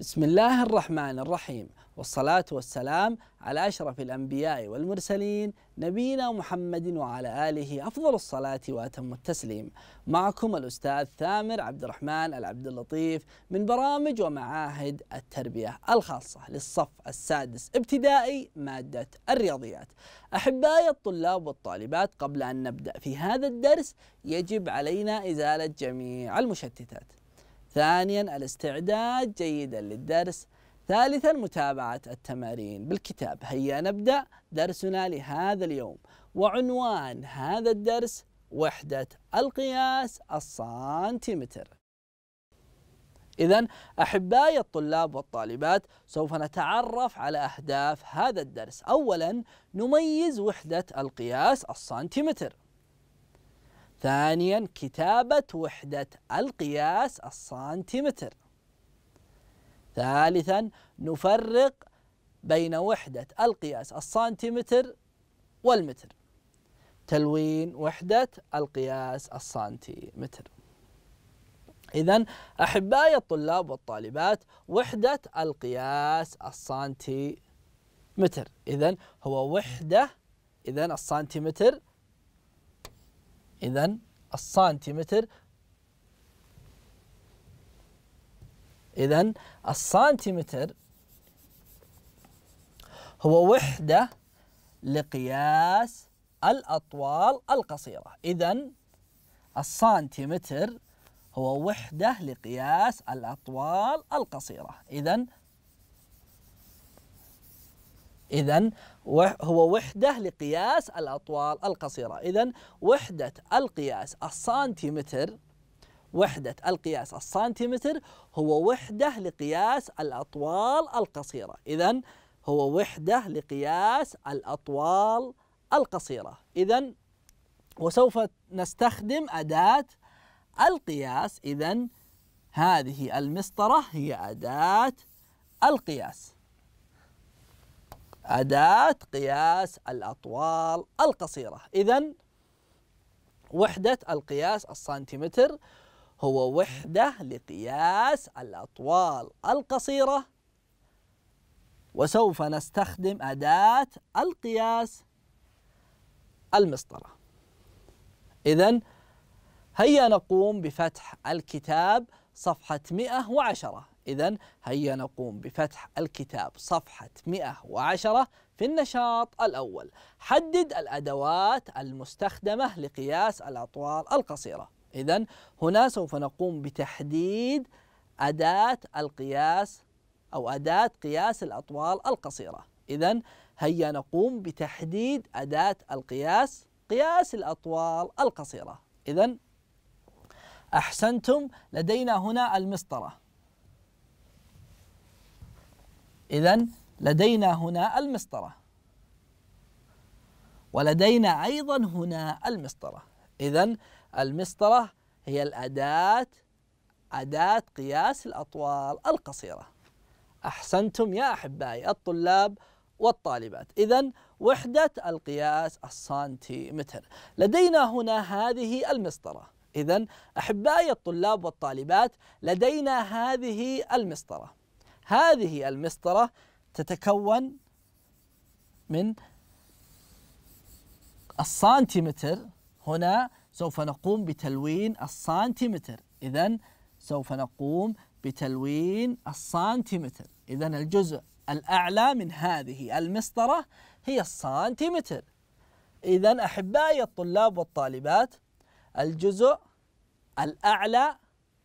بسم الله الرحمن الرحيم والصلاة والسلام على أشرف الأنبياء والمرسلين نبينا محمد وعلى آله أفضل الصلاة وأتم التسليم معكم الأستاذ ثامر عبد الرحمن العبد اللطيف من برامج ومعاهد التربية الخاصة للصف السادس ابتدائي مادة الرياضيات أحبائي الطلاب والطالبات قبل أن نبدأ في هذا الدرس يجب علينا إزالة جميع المشتتات ثانيا الاستعداد جيدا للدرس ثالثا متابعة التمارين بالكتاب هيا نبدأ درسنا لهذا اليوم وعنوان هذا الدرس وحدة القياس السنتيمتر إذا أحبائي الطلاب والطالبات سوف نتعرف على أهداف هذا الدرس أولا نميز وحدة القياس السنتيمتر ثانيا كتابة وحدة القياس السنتيمتر ثالثا نفرق بين وحدة القياس السنتيمتر والمتر تلوين وحدة القياس السنتيمتر إذا أحبائي الطلاب والطالبات وحدة القياس السنتيمتر إذا هو وحدة إذا السنتيمتر إذا السنتيمتر إذا السنتيمتر هو وحدة لقياس الأطوال القصيرة إذا السنتيمتر هو وحدة لقياس الأطوال القصيرة إذا إذا هو وحدة لقياس الأطوال القصيرة إذا وحدة القياس السنتيمتر وحدة القياس السنتيمتر هو وحدة لقياس الأطوال القصيرة إذا هو وحدة لقياس الأطوال القصيرة إذا وسوف نستخدم أداة القياس إذا هذه المسطرة هي أداة القياس أداة قياس الأطوال القصيرة إذا وحدة القياس السنتيمتر هو وحدة لقياس الأطوال القصيرة وسوف نستخدم أداة القياس المسطرة إذا هيا نقوم بفتح الكتاب صفحة 110 إذا هيا نقوم بفتح الكتاب صفحة 110 في النشاط الأول حدد الأدوات المستخدمة لقياس الأطوال القصيرة إذا هنا سوف نقوم بتحديد أداة القياس أو أداة قياس الأطوال القصيرة إذا هيا نقوم بتحديد أداة القياس قياس الأطوال القصيرة إذا أحسنتم لدينا هنا المسطرة إذا لدينا هنا المسطرة ولدينا أيضا هنا المسطرة إذا المسطرة هي الأداة أداة قياس الأطوال القصيرة أحسنتم يا أحبائي الطلاب والطالبات إذا وحدة القياس السنتيمتر لدينا هنا هذه المسطرة إذا أحبائي الطلاب والطالبات لدينا هذه المسطرة هذه المسطرة تتكون من السنتيمتر هنا سوف نقوم بتلوين السنتيمتر إذا سوف نقوم بتلوين السنتيمتر إذا الجزء الأعلى من هذه المسطرة هي السنتيمتر إذا أحبائي الطلاب والطالبات الجزء الأعلى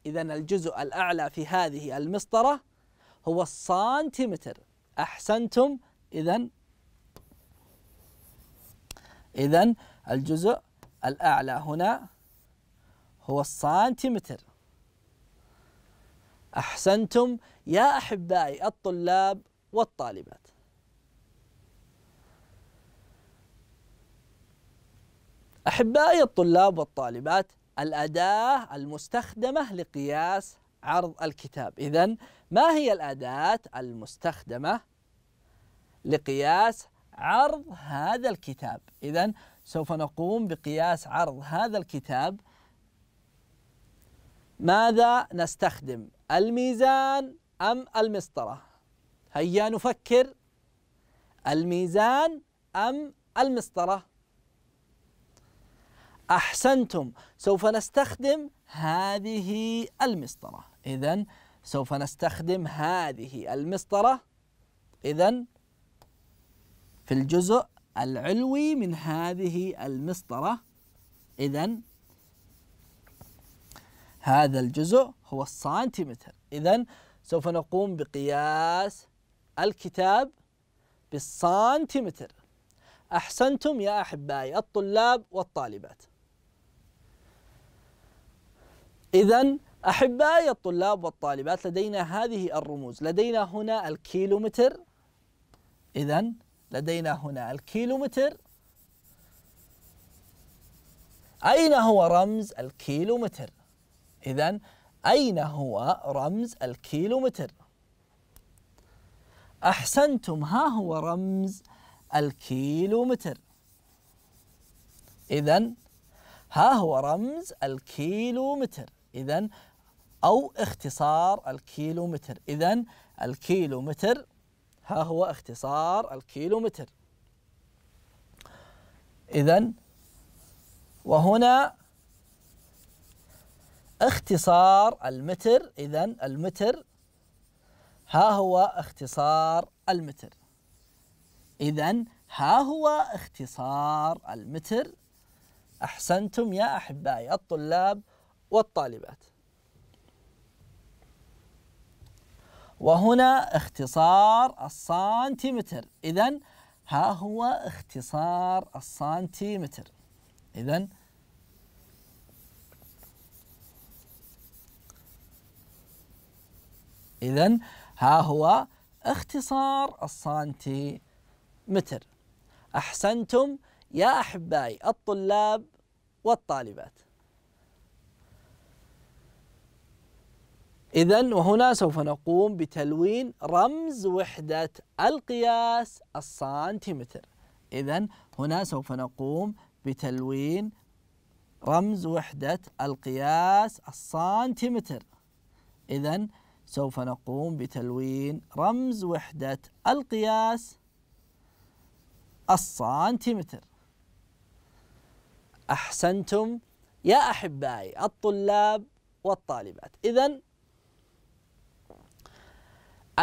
إذا الجزء الأعلى في هذه المسطرة هو السنتيمتر أحسنتم إذا إذا الجزء الأعلى هنا هو السنتيمتر أحسنتم يا أحبائي الطلاب والطالبات أحبائي الطلاب والطالبات الأداة المستخدمة لقياس عرض الكتاب إذا ما هي الأداة المستخدمة لقياس عرض هذا الكتاب إذا سوف نقوم بقياس عرض هذا الكتاب ماذا نستخدم الميزان أم المسطرة هيا نفكر الميزان أم المسطرة أحسنتم سوف نستخدم هذه المسطره إذا سوف نستخدم هذه المسطرة إذا في الجزء العلوي من هذه المسطرة إذا هذا الجزء هو السنتيمتر إذا سوف نقوم بقياس الكتاب بالسنتيمتر أحسنتم يا أحبائي الطلاب والطالبات إذا أحبائي الطلاب والطالبات لدينا هذه الرموز لدينا هنا الكيلومتر إذا لدينا هنا الكيلومتر أين هو رمز الكيلومتر؟ إذا أين هو رمز الكيلومتر؟ أحسنتم ها هو رمز الكيلومتر إذا ها هو رمز الكيلومتر إذا أو اختصار الكيلومتر إذا الكيلومتر ها هو اختصار الكيلومتر إذا وهنا اختصار المتر إذا المتر ها هو اختصار المتر إذا ها هو اختصار المتر أحسنتم يا أحبائي الطلاب والطالبات وهنا اختصار السنتيمتر إذا ها هو اختصار السنتيمتر إذا إذا ها هو اختصار السنتيمتر أحسنتم يا أحبائي الطلاب والطالبات إذا وهنا سوف نقوم بتلوين رمز وحدة القياس السنتيمتر إذا هنا سوف نقوم بتلوين رمز وحدة القياس السنتيمتر إذا سوف نقوم بتلوين رمز وحدة القياس السنتيمتر أحسنتم يا أحبائي الطلاب والطالبات إذا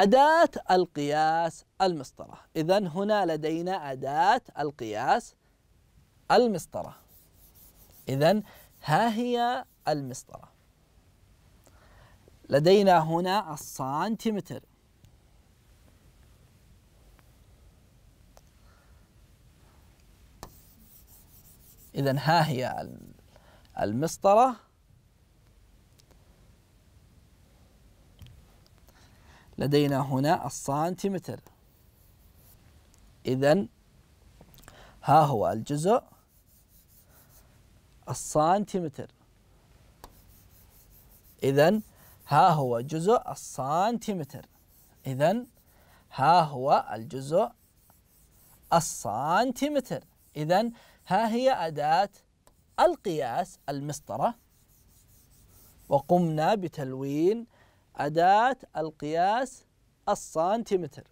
أداة القياس المسطرة إذا هنا لدينا أداة القياس المسطرة إذا ها هي المسطرة لدينا هنا السنتيمتر إذا ها هي المسطرة لدينا هنا السنتيمتر إذا ها هو الجزء السنتيمتر إذا ها هو جزء السنتيمتر إذا ها هو الجزء السنتيمتر إذا ها هي أداة القياس المسطرة وقمنا بتلوين أداة القياس السنتيمتر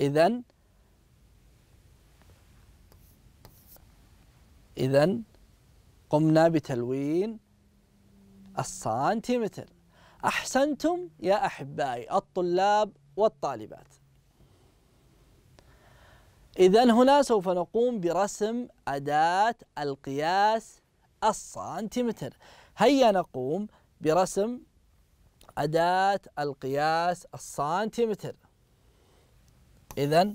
إذا إذا قمنا بتلوين السنتيمتر أحسنتم يا أحبائي الطلاب والطالبات إذا هنا سوف نقوم برسم أداة القياس السنتيمتر هيا نقوم برسم أداة القياس السنتيمتر إذا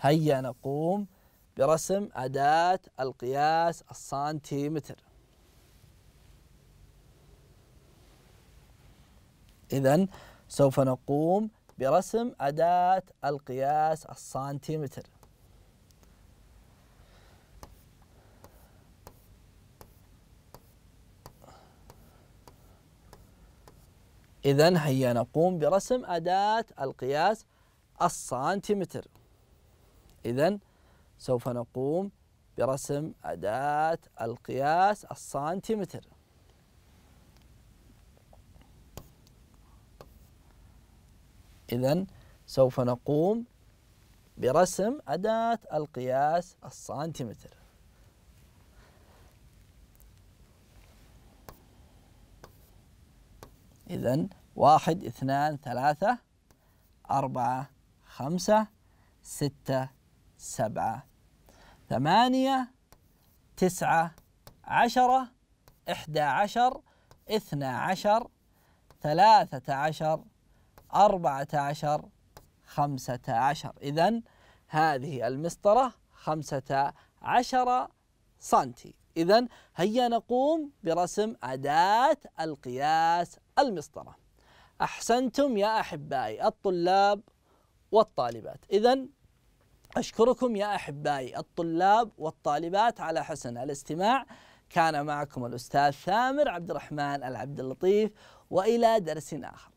هيا نقوم برسم أداة القياس السنتيمتر إذا سوف نقوم برسم أداة القياس السنتيمتر إذا هيا نقوم برسم أداة القياس السنتيمتر إذا سوف نقوم برسم أداة القياس السنتيمتر إذا سوف نقوم برسم أداة القياس السنتيمتر إذا واحد اثنان ثلاثة أربعة خمسة ستة سبعة ثمانية تسعة عشرة إحدى عشر اثنى عشر ثلاثة عشر أربعة عشر خمسة عشر إذا هذه المسطرة خمسة عشر سنتي إذا هيا نقوم برسم أداة القياس المسطرة أحسنتم يا أحبائي الطلاب والطالبات إذا أشكركم يا أحبائي الطلاب والطالبات على حسن الاستماع كان معكم الأستاذ ثامر عبد الرحمن العبد اللطيف وإلى درس آخر